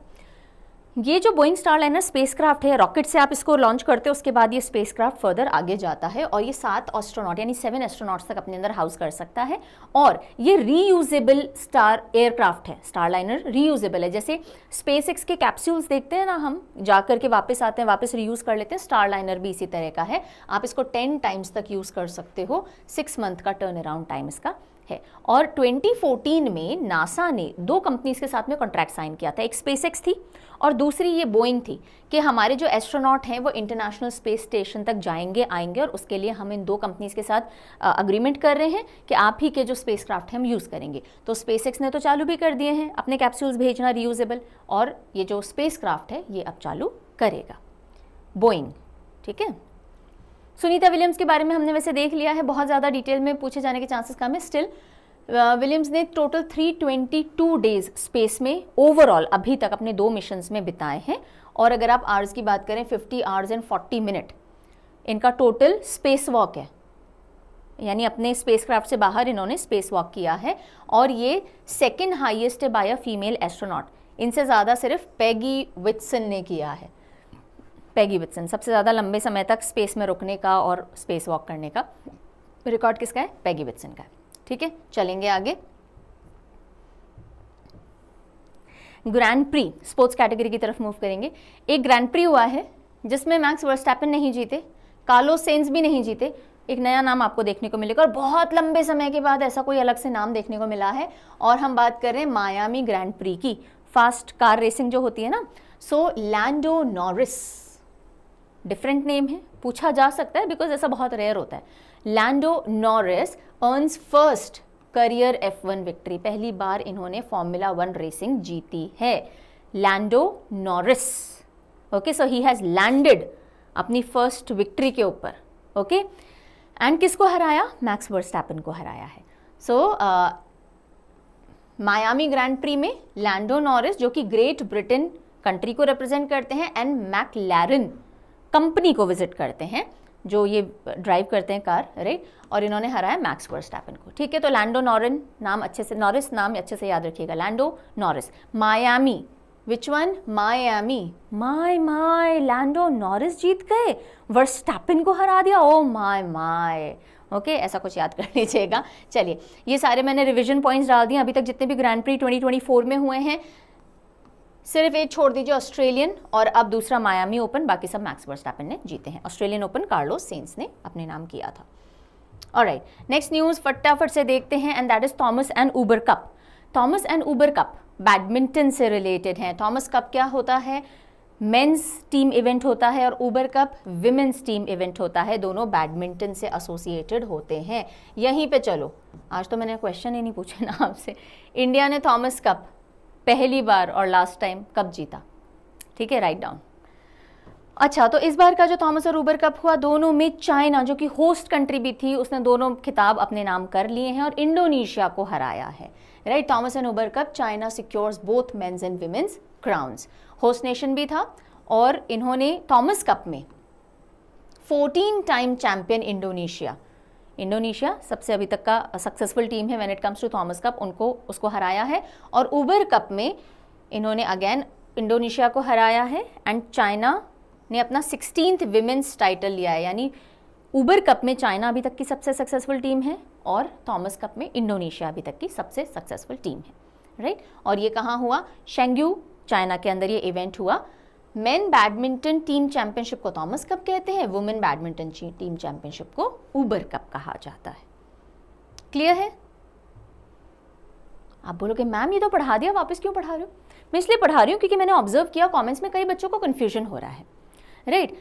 ये जो बोइंग स्टारलाइनर स्पेसक्राफ्ट है रॉकेट से आप इसको लॉन्च करते हो उसके बाद ये स्पेसक्राफ्ट फर्दर आगे जाता है और ये सात एस्ट्रोनॉट यानी सेवन एस्ट्रोनॉट्स तक अपने अंदर हाउस कर सकता है और ये रीयूजेबल स्टार एयरक्राफ्ट है स्टारलाइनर रीयूजेबल है जैसे स्पेस के कैप्सूल्स देखते हैं ना हम जा करके वापस आते हैं वापस रीयूज़ कर लेते हैं लाइनर भी इसी तरह का है आप इसको टेन टाइम्स तक यूज़ कर सकते हो सिक्स मंथ का टर्न अराउंड टाइम इसका है और 2014 में नासा ने दो कंपनीज के साथ में कॉन्ट्रैक्ट साइन किया था एक स्पेसएक्स थी और दूसरी ये बोइंग थी कि हमारे जो एस्ट्रोनॉट हैं वो इंटरनेशनल स्पेस स्टेशन तक जाएंगे आएंगे और उसके लिए हम इन दो कंपनीज के साथ अग्रीमेंट कर रहे हैं कि आप ही के जो स्पेस क्राफ्ट हम यूज़ करेंगे तो स्पेस ने तो चालू भी कर दिए हैं अपने कैप्सूल्स भेजना रीयूजेबल और ये जो स्पेस क्राफ्ट है ये अब चालू करेगा बोइंग ठीक है सुनीता विलियम्स के बारे में हमने वैसे देख लिया है बहुत ज़्यादा डिटेल में पूछे जाने के चांसेस कम है स्टिल विलियम्स ने टोटल 322 डेज स्पेस में ओवरऑल अभी तक अपने दो मिशंस में बिताए हैं और अगर आप आर्स की बात करें 50 आवर्स एंड 40 मिनट इनका टोटल स्पेस वॉक है यानी अपने स्पेसक्राफ्ट से बाहर इन्होंने स्पेस वॉक किया है और ये सेकेंड हाइएस्ट है बाय अ फीमेल एस्ट्रोनॉट इनसे ज़्यादा सिर्फ पेगी विथसन ने किया है पैगी बिट्सन सबसे ज़्यादा लंबे समय तक स्पेस में रुकने का और स्पेस वॉक करने का रिकॉर्ड किसका है पैगी बिट्सन का है ठीक है चलेंगे आगे ग्रैंड प्री स्पोर्ट्स कैटेगरी की तरफ मूव करेंगे एक ग्रैंड प्री हुआ है जिसमें मैक्स वर्स्टैपन नहीं जीते कार्लो सेंस भी नहीं जीते एक नया नाम आपको देखने को मिलेगा और बहुत लंबे समय के बाद ऐसा कोई अलग से नाम देखने को मिला है और हम बात कर रहे हैं मायामी ग्रैंड प्री की फास्ट कार रेसिंग जो होती है ना so Lando Norris different name है पूछा जा सकता है बिकॉज ऐसा बहुत रेयर होता है Lando Norris earns first career F one victory पहली बार इन्होंने फॉर्मूला वन रेसिंग जीती है Lando Norris okay so he has landed अपनी फर्स्ट विक्ट्री के ऊपर ओके एंड किसको हराया मैक्स वर्स्टैपन को हराया है सो मायामी ग्रैंड प्री में लैंडो नॉरिस जो कि ग्रेट ब्रिटेन कंट्री को रिप्रेजेंट करते हैं एंड मैकलैरिन कंपनी को विजिट करते हैं जो ये ड्राइव करते हैं कार राइट और इन्होंने हराया मैक्स वर्स्टैपन को ठीक है तो लैंडो नॉरन नाम अच्छे से नॉरिस नाम अच्छे से याद रखिएगा Lando Norris Miami which one Miami my my Lando Norris जीत गए वर्स्टैपन को हरा दिया ओ माय माय ओके ऐसा कुछ याद कर लीजिएगा चलिए ये सारे मैंने रिविजन पॉइंट्स डाल दिए अभी तक जितने भी ग्रैंड प्री 2024 में हुए हैं सिर्फ एक छोड़ दीजिए ऑस्ट्रेलियन और अब दूसरा मायामी ओपन बाकी सब मैक्स वर्स्टैपन ने जीते हैं ऑस्ट्रेलियन ओपन कार्लो सेंस ने अपने नाम किया था और राइट नेक्स्ट न्यूज़ फटाफट से देखते हैं and that is Thomas and Uber cup Thomas and Uber cup badminton से रिलेटेड हैं थॉमस कप क्या होता है मेंस टीम इवेंट होता है और Uber cup women's team event होता है दोनों बैडमिंटन से एसोसिएटेड होते हैं यहीं पे चलो आज तो मैंने क्वेश्चन ही नहीं पूछा ना आपसे इंडिया ने थॉमस कप पहली बार और लास्ट टाइम कब जीता ठीक है राइट डाउन अच्छा तो इस बार का जो थॉमस और उबर कप हुआ दोनों में चाइना जो कि होस्ट कंट्री भी थी उसने दोनों खिताब अपने नाम कर लिए हैं और इंडोनेशिया को हराया है right Thomas and Uber cup China secures both men's and women's crowns host nation भी था और इन्होंने थॉमस कप में 14 टाइम चैंपियन इंडोनेशिया इंडोनेशिया सबसे अभी तक का सक्सेसफुल टीम है when it comes to Thomas cup उनको उसको हराया है और उबर कप में इन्होंने अगेन इंडोनेशिया को हराया है एंड चाइना ने अपना सिक्सटीनथ विमेंस टाइटल लिया है यानी उबर कप में चाइना अभी तक की सबसे सक्सेसफुल टीम है और थॉमस कप में इंडोनेशिया अभी तक की सबसे सक्सेसफुल टीम है राइट और ये कहाँ हुआ शेंग्यू चाइना के अंदर ये इवेंट हुआ मेन बैडमिंटन टीम चैंपियनशिप को थॉमस कप कहते हैं वुमेन बैडमिंटन टीम चैंपियनशिप को उबर कप कहा जाता है क्लियर है आप बोलोगे मैम ये तो पढ़ा दिया वापस क्यों पढ़ा रहे हो मैं इसलिए पढ़ा रही हूँ क्योंकि मैंने ऑब्जर्व किया कमेंट्स में कई बच्चों को कन्फ्यूजन हो रहा है right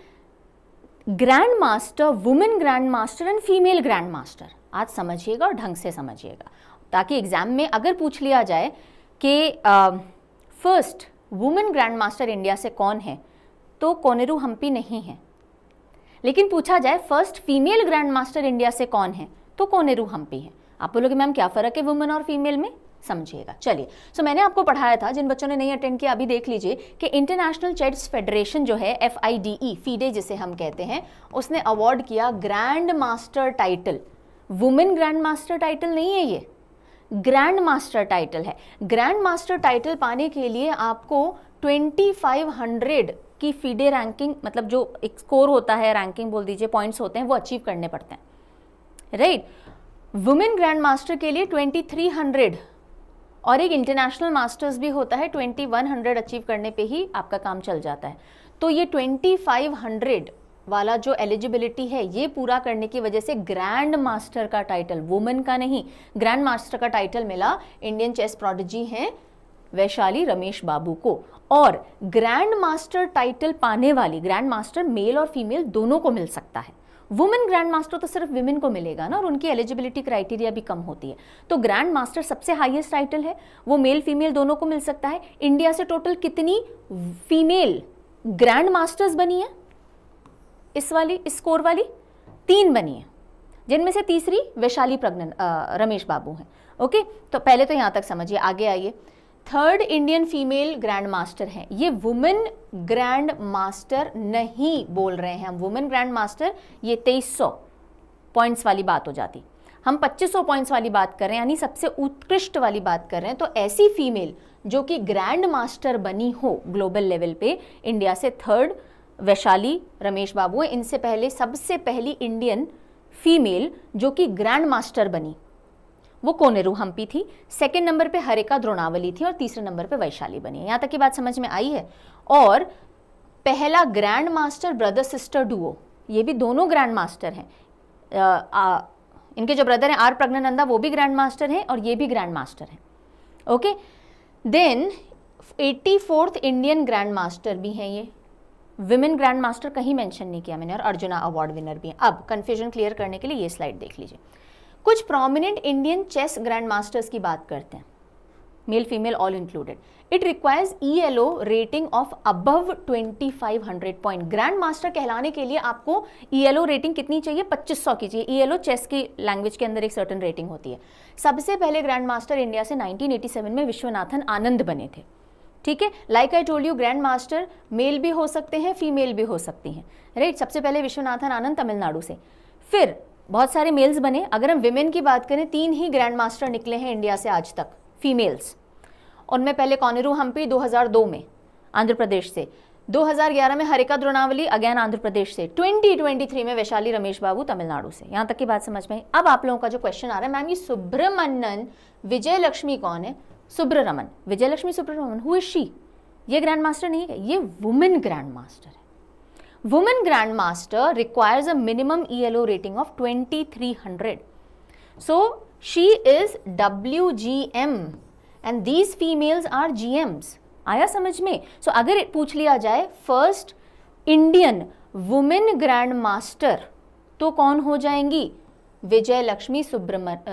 grand master women grand master and female grand master आज समझिएगा और ढंग से समझिएगा ताकि एग्जाम में अगर पूछ लिया जाए कि first uh, women grand master India से कौन है तो कोनेरू हम्पी नहीं है लेकिन पूछा जाए first female grand master India से कौन है तो कोनेरू हम्पी है आप बोलोगे मैम क्या फ़र्क है वुमेन और फीमेल में समझिएगा चलिए सो so, मैंने आपको पढ़ाया था जिन बच्चों ने नहीं अटेंड किया अभी देख लीजिए कि इंटरनेशनल चेट्स फेडरेशन जो है F I D E FIDE जिसे हम कहते हैं उसने अवार्ड किया grand master title women grand master title नहीं है ये ग्रैंड मास्टर टाइटल है ग्रैंड मास्टर टाइटल पाने के लिए आपको 2500 की फीडे रैंकिंग मतलब जो एक स्कोर होता है रैंकिंग बोल दीजिए पॉइंट्स होते हैं वो अचीव करने पड़ते हैं राइट वुमेन ग्रैंड मास्टर के लिए 2300 और एक इंटरनेशनल मास्टर्स भी होता है 2100 अचीव करने पे ही आपका काम चल जाता है तो ये 2500 वाला जो एलिजिबिलिटी है ये पूरा करने की वजह से ग्रैंड मास्टर का टाइटल वुमेन का नहीं ग्रैंड मास्टर का टाइटल मिला इंडियन चेस प्रोडजी हैं वैशाली रमेश बाबू को और ग्रैंड मास्टर टाइटल पाने वाली ग्रैंड मास्टर मेल और फीमेल दोनों को मिल सकता है वुमेन ग्रैंड मास्टर तो सिर्फ वुमेन को मिलेगा ना और उनकी एलिजिबिलिटी क्राइटेरिया भी कम होती है तो ग्रैंड मास्टर सबसे हाईएस्ट टाइटल है वो मेल फीमेल दोनों को मिल सकता है इंडिया से टोटल कितनी फीमेल ग्रैंड मास्टर्स बनी है इस वाली इस स्कोर वाली तीन बनी है जिनमें से तीसरी वैशाली प्रज्ञन रमेश बाबू हैं ओके तो पहले तो यहाँ तक समझिए आगे आइए third Indian female grand master हैं ये वुमेन ग्रैंड मास्टर नहीं बोल रहे हैं हम वुमेन ग्रैंड मास्टर ये तेईस सौ पॉइंट्स वाली बात हो जाती हम 2500 पॉइंट्स वाली बात कर रहे हैं यानी सबसे उत्कृष्ट वाली बात कर रहे हैं तो ऐसी फीमेल जो कि ग्रैंड मास्टर बनी हो ग्लोबल लेवल पे इंडिया से थर्ड वैशाली रमेश बाबू हैं इनसे पहले सबसे पहली इंडियन फीमेल जो कि ग्रैंड मास्टर बनी वो कोनेरू हम्पी थी सेकेंड नंबर पे हरेका द्रोणावली थी और तीसरे नंबर पे वैशाली बनी यहाँ तक की बात समझ में आई है और पहला grand master brother sister duo ये भी दोनों ग्रैंड मास्टर हैं इनके जो ब्रदर हैं आर प्रज्ञानंदा वो भी ग्रैंड मास्टर हैं और ये भी ग्रैंड मास्टर हैं okay then eighty fourth Indian grand master भी हैं ये विमेन ग्रैंड मास्टर कहीं मेंशन नहीं किया मैंने और अर्जुना अवार्ड विनर भी हैं अब कन्फ्यूजन क्लियर करने के लिए ये स्लाइड देख लीजिए कुछ prominent Indian chess grand masters की बात करते हैं male female all included it requires E L O rating of five hundred point grand master कहलाने के लिए आपको ई एल ओ रेटिंग कितनी चाहिए पच्चीस सौ की चाहिए ई एल ओ चेस की लैंग्वेज के अंदर एक सर्टन रेटिंग होती है सबसे पहले ग्रैंड मास्टर इंडिया से 1987 में विश्वनाथन आनंद बने थे ठीक है like I told you grand master male भी हो सकते हैं फीमेल भी हो सकती हैं राइट सबसे पहले विश्वनाथन आनंद तमिलनाडु से फिर बहुत सारे मेल्स बने अगर हम विमेन की बात करें तीन ही ग्रैंड मास्टर निकले हैं इंडिया से आज तक फीमेल्स उनमें पहले कॉनेरू हम्पी 2002 में आंध्र प्रदेश से 2011 में हरिका द्रोणावली अगेन आंध्र प्रदेश से 2023 में वैशाली रमेश बाबू तमिलनाडु से यहां तक की बात समझ में अब आप लोगों का जो क्वेश्चन आ रहा है मैम ये सुब्रमण्यन विजय लक्ष्मी कौन है Subbaraman Vijayalakshmi Subbaraman who is she ये ग्रैंड मास्टर नहीं है ये वुमेन ग्रैंड मास्टर है women grand master requires a minimum ELO rating of 2300 so she is wgm and these females are gms आया समझ में सो so, अगर पूछ लिया जाए first Indian women grand master तो कौन हो जाएंगी विजय लक्ष्मी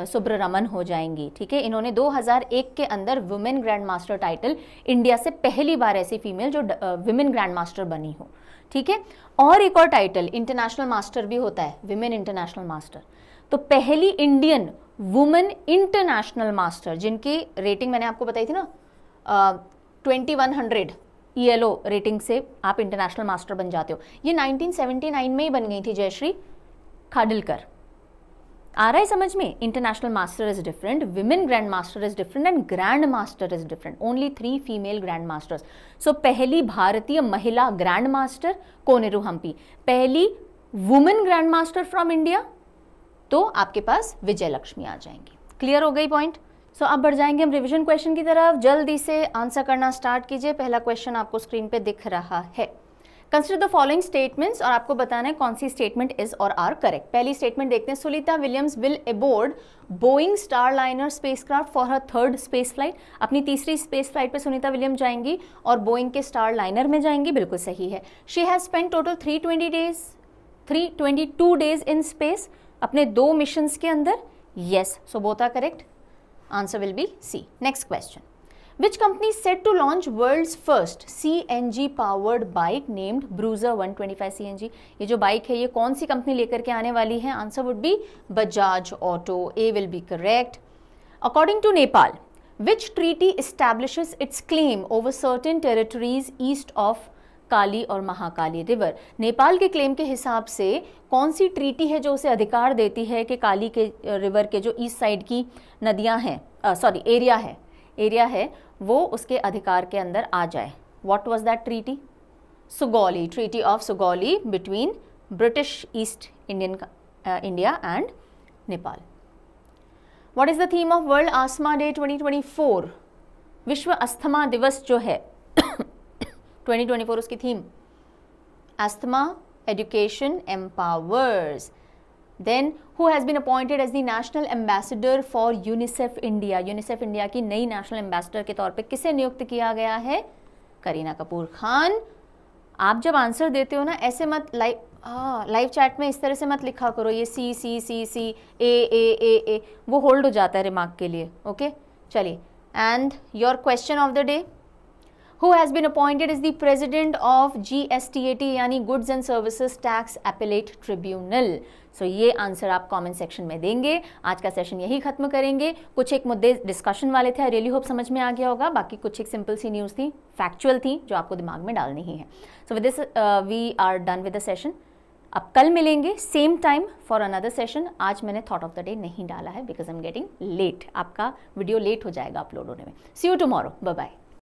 सुब्रमन हो जाएंगी ठीक है इन्होंने 2001 के अंदर women grand master title India से पहली बार ऐसी फीमेल जो वुमेन ग्रैंड मास्टर बनी हो ठीक है और एक और टाइटल इंटरनेशनल मास्टर भी होता है वुमेन इंटरनेशनल मास्टर तो पहली इंडियन वुमेन इंटरनेशनल मास्टर जिनकी रेटिंग मैंने आपको बताई थी ना ट्वेंटी वन हंड्रेड रेटिंग से आप इंटरनेशनल मास्टर बन जाते हो ये नाइनटीन में ही बन गई थी जयश्री खाडिलकर आ रहा है समझ में international master is different women grand master is different and grand master is different only three female grand masters so पहली भारतीय महिला ग्रैंड मास्टर कोनेरू हम्पी पहली women grand master from India तो आपके पास विजय लक्ष्मी आ जाएंगी क्लियर हो गई पॉइंट सो so, आप बढ़ जाएंगे हम रिविजन क्वेश्चन की तरफ जल्दी से आंसर करना स्टार्ट कीजिए पहला क्वेश्चन आपको स्क्रीन पर दिख रहा है कंसिडर द फॉलोइंग स्टेटमेंट्स और आपको बताना है कौन सी स्टेटमेंट इज और आर करेक्ट पहली स्टेटमेंट देखते हैं Sunita Williams will aboard Boeing star liner space craft for her third space flight अपनी तीसरी स्पेस फ्लाइट पर सुनीता विलियम जाएंगी और बोइंग के स्टार लाइनर में जाएंगी बिल्कुल सही है she has spend total three twenty days three twenty two days in space अपने दो मिशन के अंदर येस सो बोता correct answer will be C next question which company set to launch world first C N G powered bike named Bruiser one twenty five C N G ये जो बाइक है ये कौन सी कंपनी लेकर के आने वाली है answer would be Bajaj auto A will be correct according to Nepal which treaty establish its claim over certain territories east of Kali और महाकाली रिवर नेपाल के क्लेम के हिसाब से कौन सी ट्रीटी है जो उसे अधिकार देती है कि काली के रिवर के जो ईस्ट साइड की नदियां हैं सॉरी एरिया है एरिया है वो उसके अधिकार के अंदर आ जाए what was that treaty Sugauli treaty of Sugauli between British East Indian India and Nepal what is the theme of world asthma day 2024 विश्व अस्थमा दिवस जो है 2024 उसकी theme asthma education empowers then who has been appointed as the national ambassador for UNICEF India UNICEF India की नई नेशनल एम्बेसडर के तौर पर किसे नियुक्त किया गया है करीना कपूर खान आप जब आंसर देते हो ना ऐसे मत लाइव लाइव चैट में इस तरह से मत लिखा करो ये सी सी सी सी ए ए ए ए वो होल्ड हो जाता है रिमार्क के लिए ओके चलिए and your question of the day who has been appointed as the president of GSTAT यानी goods and services tax appellate tribunal so so, ये आंसर आप कमेंट सेक्शन में देंगे आज का सेशन यही खत्म करेंगे कुछ एक मुद्दे डिस्कशन वाले थे आई रियली होप समझ में आ गया होगा बाकी कुछ एक सिंपल सी न्यूज़ थी फैक्चुअल थी जो आपको दिमाग में डालनी ही है so with this we are done with the session अब कल मिलेंगे same time for another session आज मैंने थॉट ऑफ द डे नहीं डाला है because I am getting late आपका वीडियो लेट हो जाएगा अपलोड होने में see you tomorrow bye bye